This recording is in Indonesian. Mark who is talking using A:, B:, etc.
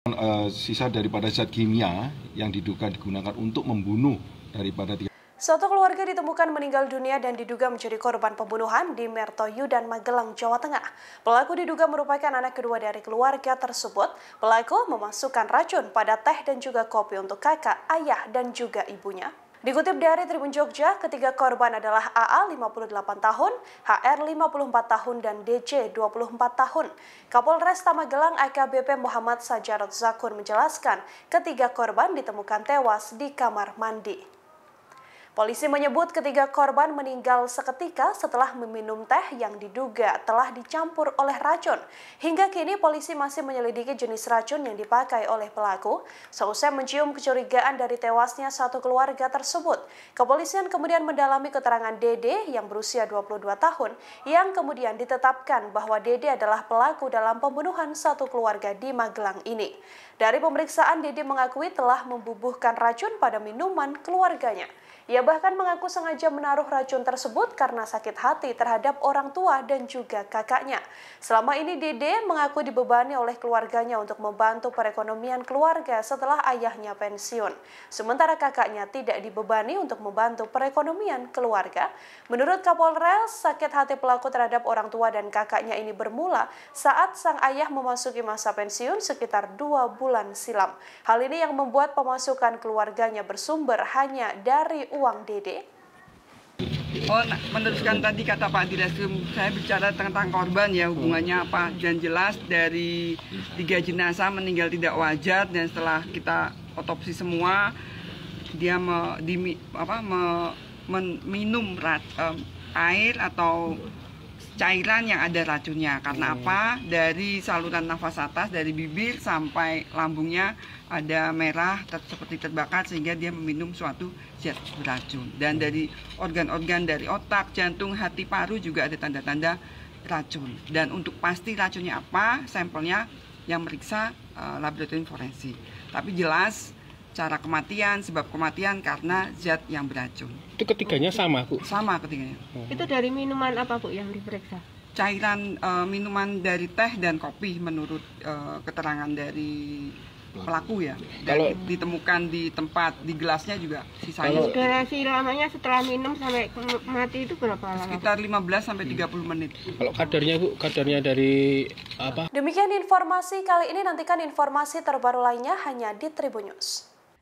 A: Kan, eh, sisa daripada zat kimia yang diduga digunakan untuk membunuh daripada tiga. Satu keluarga ditemukan meninggal dunia dan diduga menjadi korban pembunuhan di Mertoyu dan Magelang, Jawa Tengah. Pelaku diduga merupakan anak kedua dari keluarga tersebut. Pelaku memasukkan racun pada teh dan juga kopi untuk kakak, ayah, dan juga ibunya. Dikutip dari Tribun Jogja, ketiga korban adalah AA 58 tahun, HR 54 tahun, dan DC 24 tahun. Kapolres Tamagelang AKBP Muhammad Sajarot Zakur menjelaskan, ketiga korban ditemukan tewas di kamar mandi. Polisi menyebut ketiga korban meninggal seketika setelah meminum teh yang diduga telah dicampur oleh racun. Hingga kini polisi masih menyelidiki jenis racun yang dipakai oleh pelaku. Seusai mencium kecurigaan dari tewasnya satu keluarga tersebut, kepolisian kemudian mendalami keterangan Dede yang berusia 22 tahun yang kemudian ditetapkan bahwa Dede adalah pelaku dalam pembunuhan satu keluarga di Magelang ini. Dari pemeriksaan, Dede mengakui telah membubuhkan racun pada minuman keluarganya. Ia bahkan mengaku sengaja menaruh racun tersebut karena sakit hati terhadap orang tua dan juga kakaknya. Selama ini Dede mengaku dibebani oleh keluarganya untuk membantu perekonomian keluarga setelah ayahnya pensiun. Sementara kakaknya tidak dibebani untuk membantu perekonomian keluarga. Menurut Kapolres, sakit hati pelaku terhadap orang tua dan kakaknya ini bermula saat sang ayah memasuki masa pensiun sekitar dua bulan silam. Hal ini yang membuat pemasukan keluarganya bersumber hanya dari uang Kang Dede?
B: Oh, nah, meneruskan tadi kata Pak Direktur, saya bicara tentang korban ya, hubungannya apa. Dan jelas dari tiga jenazah meninggal tidak wajar dan setelah kita otopsi semua, dia me, di, apa, me, men, minum rat, um, air atau cairan yang ada racunnya. Karena hmm. apa? Dari saluran nafas atas dari bibir sampai lambungnya ada merah ter seperti terbakar sehingga dia meminum suatu zat beracun. Dan hmm. dari organ-organ dari otak, jantung, hati, paru juga ada tanda-tanda racun. Dan untuk pasti racunnya apa, sampelnya yang meriksa uh, laboratorium forensik. Tapi jelas cara kematian, sebab kematian karena zat yang beracun. Itu ketiganya sama, Bu? Sama ketiganya. Hmm. Itu
A: dari minuman apa, Bu, yang diperiksa?
B: Cairan uh, minuman dari teh dan kopi menurut uh, keterangan dari pelaku ya. Kalau ditemukan di tempat di gelasnya juga sisanya. Kalau durasi
A: lamanya setelah minum sampai mati itu berapa lama? Sekitar
B: 15 sampai 30 hmm. menit. Kalau
A: kadarnya Bu, kadarnya dari apa? Demikian informasi kali ini nantikan informasi terbaru lainnya hanya di Tribun News.